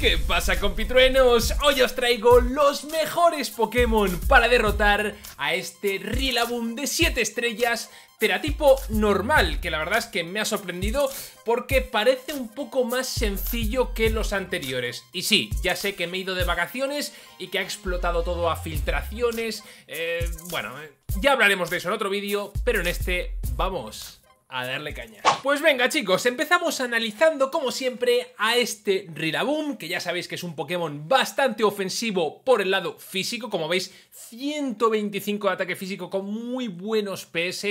¿Qué pasa compitruenos? Hoy os traigo los mejores Pokémon para derrotar a este Rillaboom de 7 estrellas teratipo normal, que la verdad es que me ha sorprendido porque parece un poco más sencillo que los anteriores. Y sí, ya sé que me he ido de vacaciones y que ha explotado todo a filtraciones, eh, bueno, eh, ya hablaremos de eso en otro vídeo, pero en este, ¡vamos! a darle caña. Pues venga chicos, empezamos analizando como siempre a este Rillaboom, que ya sabéis que es un Pokémon bastante ofensivo por el lado físico, como veis 125 de ataque físico con muy buenos PS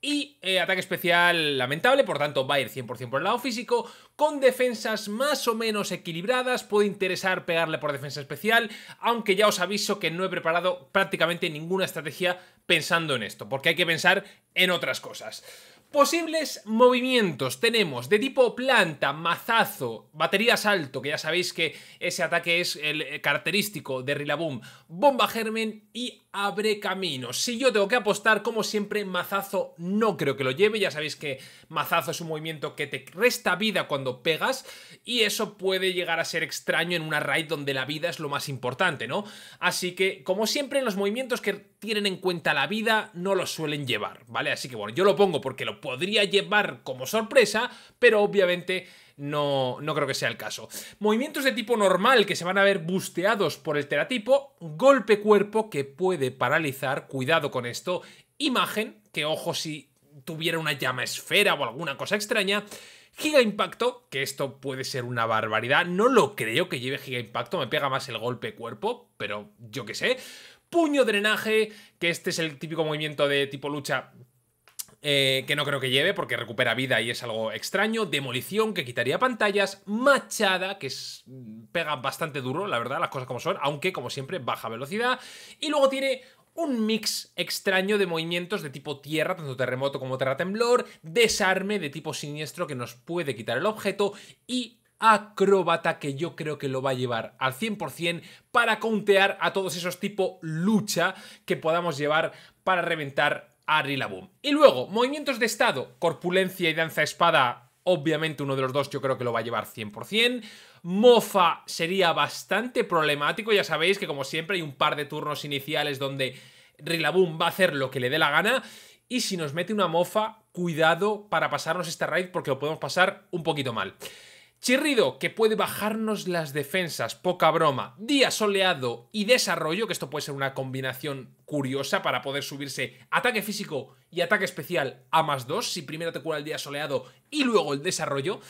y eh, ataque especial lamentable, por tanto va a ir 100% por el lado físico, con defensas más o menos equilibradas, puede interesar pegarle por defensa especial, aunque ya os aviso que no he preparado prácticamente ninguna estrategia pensando en esto, porque hay que pensar en otras cosas. Posibles movimientos tenemos de tipo planta, mazazo, batería salto, que ya sabéis que ese ataque es el eh, característico de Rillaboom, bomba germen y abre camino. Si yo tengo que apostar, como siempre, mazazo no creo que lo lleve, ya sabéis que mazazo es un movimiento que te resta vida cuando pegas y eso puede llegar a ser extraño en una raid donde la vida es lo más importante, ¿no? Así que, como siempre, los movimientos que tienen en cuenta la vida no los suelen llevar, ¿vale? Así que bueno, yo lo pongo porque lo podría llevar como sorpresa, pero obviamente no, no, creo que sea el caso. Movimientos de tipo normal que se van a ver busteados por el teratipo, golpe cuerpo que puede paralizar, cuidado con esto, imagen, que ojo si tuviera una llama esfera o alguna cosa extraña, Giga Impacto, que esto puede ser una barbaridad, no lo creo que lleve Giga Impacto, me pega más el golpe cuerpo, pero yo qué sé. Puño drenaje, que este es el típico movimiento de tipo lucha eh, que no creo que lleve porque recupera vida y es algo extraño. Demolición, que quitaría pantallas. Machada, que es, mm, pega bastante duro, la verdad, las cosas como son, aunque como siempre baja velocidad. Y luego tiene un mix extraño de movimientos de tipo tierra, tanto terremoto como terra temblor, desarme de tipo siniestro que nos puede quitar el objeto y acróbata que yo creo que lo va a llevar al 100% para contear a todos esos tipo lucha que podamos llevar para reventar a Rillaboom. Y luego, movimientos de estado, corpulencia y danza espada, obviamente uno de los dos yo creo que lo va a llevar 100%. Mofa sería bastante problemático, ya sabéis que como siempre hay un par de turnos iniciales donde Rillaboom va a hacer lo que le dé la gana. Y si nos mete una mofa, cuidado para pasarnos esta raid porque lo podemos pasar un poquito mal. Chirrido, que puede bajarnos las defensas, poca broma. Día soleado y desarrollo, que esto puede ser una combinación curiosa para poder subirse ataque físico y ataque especial a más dos, si primero te cura el día soleado y luego el desarrollo.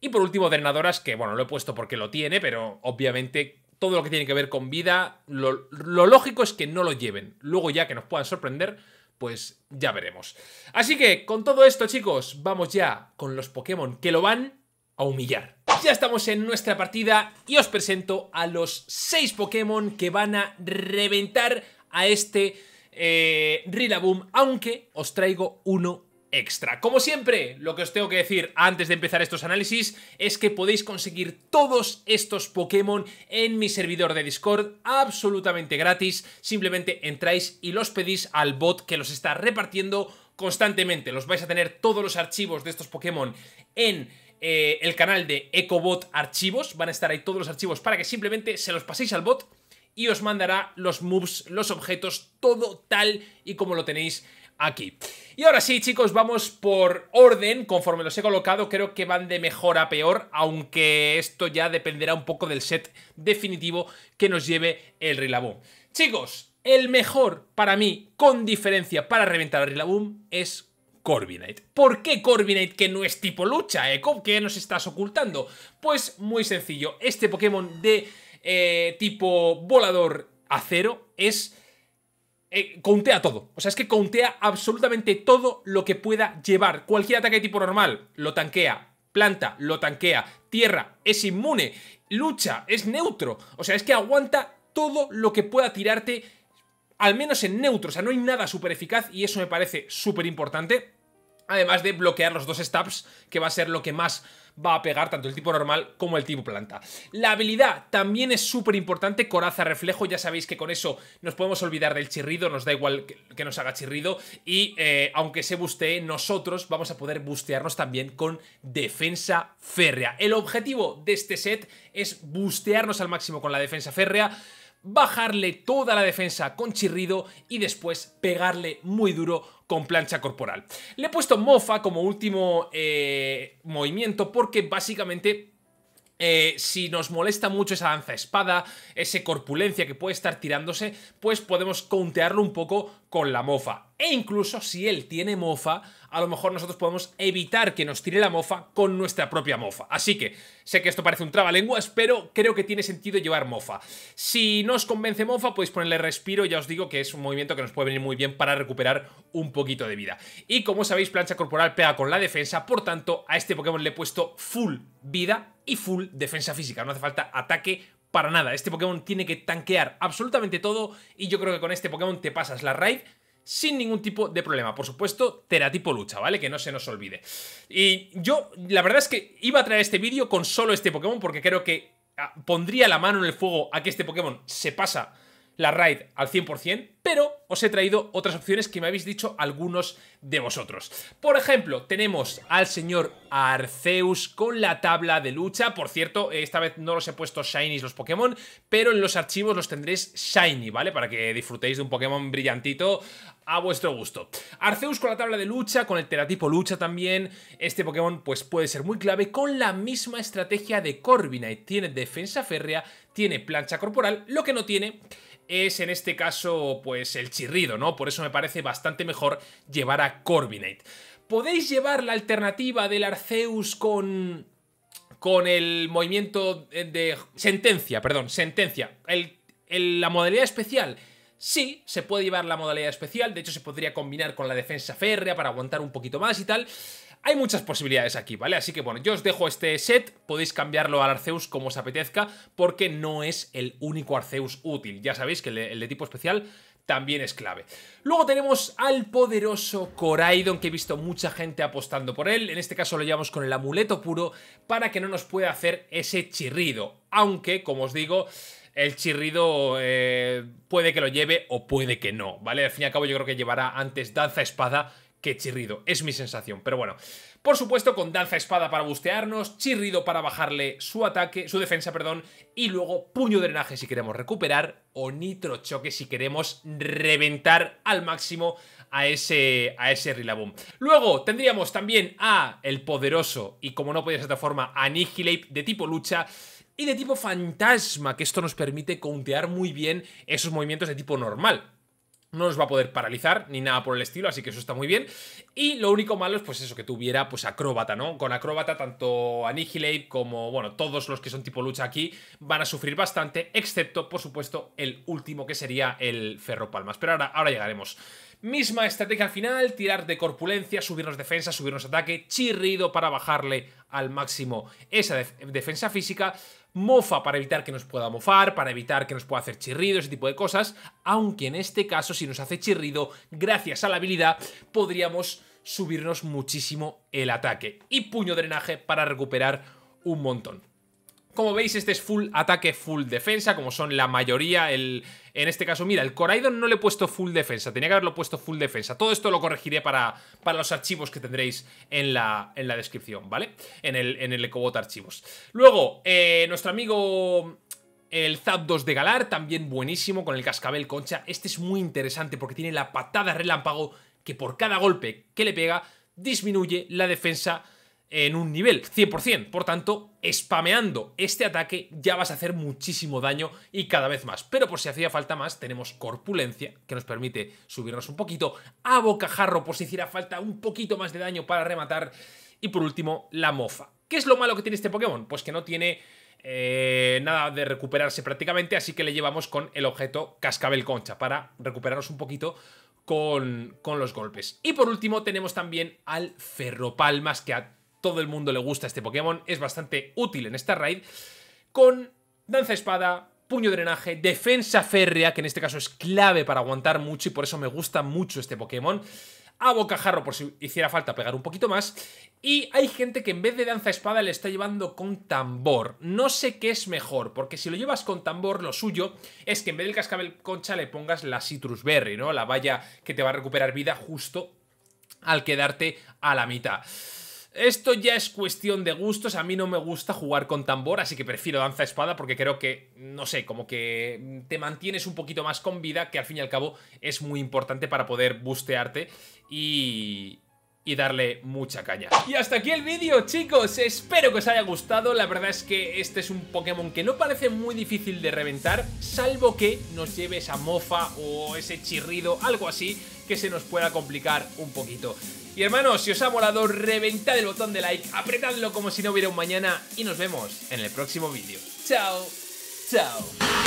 Y por último, drenadoras, que bueno, lo he puesto porque lo tiene, pero obviamente todo lo que tiene que ver con vida, lo, lógico es que no lo lleven. Luego ya que nos puedan sorprender, pues ya veremos. Así que con todo esto, chicos, vamos ya con los Pokémon que lo van a humillar. Ya estamos en nuestra partida y os presento a los 6 Pokémon que van a reventar a este eh, Rillaboom, aunque os traigo uno extra. Como siempre, lo que os tengo que decir antes de empezar estos análisis es que podéis conseguir todos estos Pokémon en mi servidor de Discord absolutamente gratis. Simplemente entráis y los pedís al bot que los está repartiendo constantemente. Los vais a tener todos los archivos de estos Pokémon en eh, el canal de EcoBot Archivos. Van a estar ahí todos los archivos para que simplemente se los paséis al bot y os mandará los moves, los objetos, todo tal y como lo tenéis aquí. Y ahora sí, chicos, vamos por orden. Conforme los he colocado, creo que van de mejor a peor, aunque esto ya dependerá un poco del set definitivo que nos lleve el Rillaboom. Chicos, el mejor para mí, con diferencia para reventar el Rillaboom, es Corbinite. ¿Por qué Corbinite que no es tipo lucha, eh? ¿Qué nos estás ocultando? Pues muy sencillo, este Pokémon de eh, tipo volador acero es... Eh, contea todo. O sea, es que contea absolutamente todo lo que pueda llevar. Cualquier ataque de tipo normal lo tanquea. Planta lo tanquea. Tierra es inmune. Lucha es neutro. O sea, es que aguanta todo lo que pueda tirarte, al menos en neutro. O sea, no hay nada súper eficaz y eso me parece súper importante. Además de bloquear los dos stabs, que va a ser lo que más va a pegar tanto el tipo normal como el tipo planta. La habilidad también es súper importante, coraza reflejo, ya sabéis que con eso nos podemos olvidar del chirrido, nos da igual que, nos haga chirrido y eh, aunque se bustee, nosotros vamos a poder bustearnos también con defensa férrea. El objetivo de este set es bustearnos al máximo con la defensa férrea, bajarle toda la defensa con chirrido y después pegarle muy duro con plancha corporal. Le he puesto mofa como último eh, movimiento porque básicamente eh, si nos molesta mucho esa lanza espada, ese corpulencia que puede estar tirándose, pues podemos contearlo un poco con la mofa. E incluso si él tiene mofa, a lo mejor nosotros podemos evitar que nos tire la mofa con nuestra propia mofa. Así que, sé que esto parece un trabalenguas, pero creo que tiene sentido llevar mofa. Si no os convence mofa, podéis ponerle respiro, ya os digo que es un movimiento que nos puede venir muy bien para recuperar un poquito de vida. Y como sabéis, plancha corporal pega con la defensa, por tanto, a este Pokémon le he puesto full vida y full defensa física. No hace falta ataque para nada. Este Pokémon tiene que tanquear absolutamente todo y yo creo que con este Pokémon te pasas la raid sin ningún tipo de problema. Por supuesto, teratipo lucha, ¿vale? Que no se nos olvide. Y yo, la verdad es que iba a traer este vídeo con solo este Pokémon porque creo que ah, pondría la mano en el fuego a que este Pokémon se pasa la raid al 100%, pero os he traído otras opciones que me habéis dicho algunos de vosotros. Por ejemplo, tenemos al señor Arceus con la tabla de lucha. Por cierto, esta vez no los he puesto shinies los Pokémon, pero en los archivos los tendréis shiny, ¿vale? Para que disfrutéis de un Pokémon brillantito a vuestro gusto. Arceus con la tabla de lucha, con el teratipo lucha también. Este Pokémon pues, puede ser muy clave con la misma estrategia de Corviknight. Tiene defensa férrea, tiene plancha corporal, lo que no tiene es en este caso pues el chirrido, ¿no? Por eso me parece bastante mejor llevar a Corviknight. Podéis llevar la alternativa del Arceus con... Con el movimiento de... Sentencia, perdón, sentencia. el, la modalidad especial Sí, se puede llevar la modalidad especial, de hecho se podría combinar con la defensa férrea para aguantar un poquito más y tal. Hay muchas posibilidades aquí, ¿vale? Así que bueno, yo os dejo este set, podéis cambiarlo al Arceus como os apetezca, porque no es el único Arceus útil. Ya sabéis que el de tipo especial también es clave. Luego tenemos al poderoso Coraidon, que he visto mucha gente apostando por él. En este caso lo llevamos con el amuleto puro para que no nos pueda hacer ese chirrido. Aunque, como os digo, el chirrido eh, puede que lo lleve o puede que no, ¿vale? Al fin y al cabo yo creo que llevará antes danza espada que chirrido, es mi sensación, pero bueno. Por supuesto con danza espada para bustearnos, chirrido para bajarle su ataque, su defensa, perdón, y luego puño drenaje si queremos recuperar o nitro choque si queremos reventar al máximo a ese, a ese Rillaboom. Luego tendríamos también a el poderoso y como no podía ser de otra forma, Annihilate de tipo lucha y de tipo fantasma, que esto nos permite countear muy bien esos movimientos de tipo normal no nos va a poder paralizar ni nada por el estilo, así que eso está muy bien. Y lo único malo es pues eso, que tuviera pues acróbata, ¿no? Con acróbata tanto Annihilate como, bueno, todos los que son tipo lucha aquí van a sufrir bastante, excepto, por supuesto, el último que sería el ferro palmas Pero ahora, ahora llegaremos. Misma estrategia final, tirar de corpulencia, subirnos defensa, subirnos ataque, chirrido para bajarle al máximo esa defensa física mofa para evitar que nos pueda mofar, para evitar que nos pueda hacer chirrido, ese tipo de cosas, aunque en este caso si nos hace chirrido, gracias a la habilidad, podríamos subirnos muchísimo el ataque. Y puño drenaje para recuperar un montón. Como veis, este es full ataque, full defensa, como son la mayoría. El, en este caso, mira, el Coraidon no le he puesto full defensa, tenía que haberlo puesto full defensa. Todo esto lo corregiré para, para los archivos que tendréis en la, en la descripción, ¿vale? En el, en el Ecobot archivos. Luego, eh, nuestro amigo el 2 de Galar, también buenísimo, con el cascabel concha. Este es muy interesante porque tiene la patada relámpago que por cada golpe que le pega disminuye la defensa en un nivel 100%. Por tanto, spameando este ataque ya vas a hacer muchísimo daño y cada vez más. Pero por si hacía falta más, tenemos corpulencia, que nos permite subirnos un poquito. A bocajarro, por si hiciera falta un poquito más de daño para rematar. Y por último, la mofa. ¿Qué es lo malo que tiene este Pokémon? Pues que no tiene... Eh, nada de recuperarse prácticamente, así que le llevamos con el objeto cascabel concha para recuperarnos un poquito con, con los golpes. Y por último tenemos también al Ferropalmas, que a todo el mundo le gusta este Pokémon, es bastante útil en esta raid, con Danza Espada, Puño Drenaje, Defensa Férrea, que en este caso es clave para aguantar mucho y por eso me gusta mucho este Pokémon, a Bocajarro por si hiciera falta pegar un poquito más, y hay gente que en vez de Danza Espada le está llevando con tambor. No sé qué es mejor, porque si lo llevas con tambor, lo suyo es que en vez del cascabel concha le pongas la Citrus Berry, ¿no? La valla que te va a recuperar vida justo al quedarte a la mitad. Esto ya es cuestión de gustos, a mí no me gusta jugar con tambor, así que prefiero danza espada porque creo que, no sé, como que te mantienes un poquito más con vida, que al fin y al cabo es muy importante para poder bustearte y, y darle mucha caña. Y hasta aquí el vídeo, chicos. Espero que os haya gustado. La verdad es que este es un Pokémon que no parece muy difícil de reventar, salvo que nos lleve esa mofa o ese chirrido, algo así, que se nos pueda complicar un poquito. Y hermanos, si os ha molado, reventad el botón de like, apretadlo como si no hubiera un mañana y nos vemos en el próximo vídeo. Chao, chao.